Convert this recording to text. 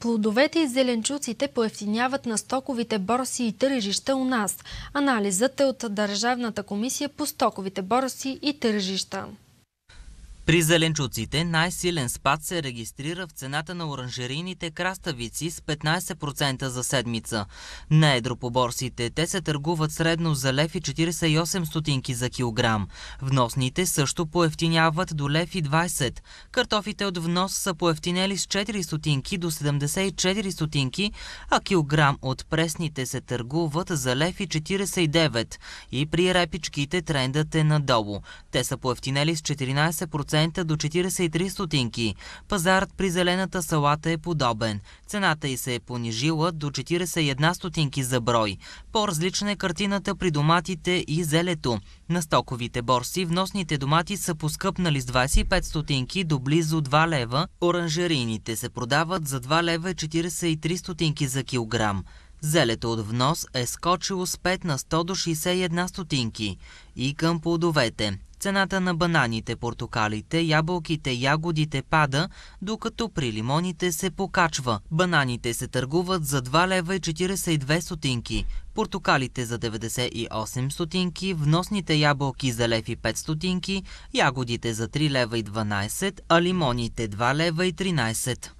Плодовете и зеленчуците поевтиняват на стоковите борси и тържища у нас. Анализът е от Държавната комисия по стоковите борси и тържища. При зеленчуците най-силен спад се регистрира в цената на оранжерийните краставици с 15% за седмица. На едро по борсите те се търгуват средно за лев и 48 стотинки за килограм. Вносните също поевтиняват до лев и 20. Картофите от внос са поевтинели с 4 стотинки до 74 стотинки, а килограм от пресните се търгуват за лев и 49. И при репичките трендът е надолу. Те са поевтинели с 14% цента до 43 стотинки. Пазарът при зелената салата е подобен. Цената й се е понижила до 41 стотинки за брой. По-различна е картината при доматите и зелето. На стоковите борси вносните домати са поскъпнали с 25 стотинки до близо 2 лева. Оранжерините се продават за 2 лева 43 стотинки за килограм. Зелето от внос е скочило с 5 на 100 до 61 стотинки. И към плодовете. Цената на бананите, портокалите, ябълките, ягодите пада, докато при лимоните се покачва. Бананите се търгуват за 2 лева и 42 сотинки. портокалите за 98 сотинки. вносните ябълки за лев и 5 сотинки, ягодите за 3 лева и 12, а лимоните 2 лева и 13.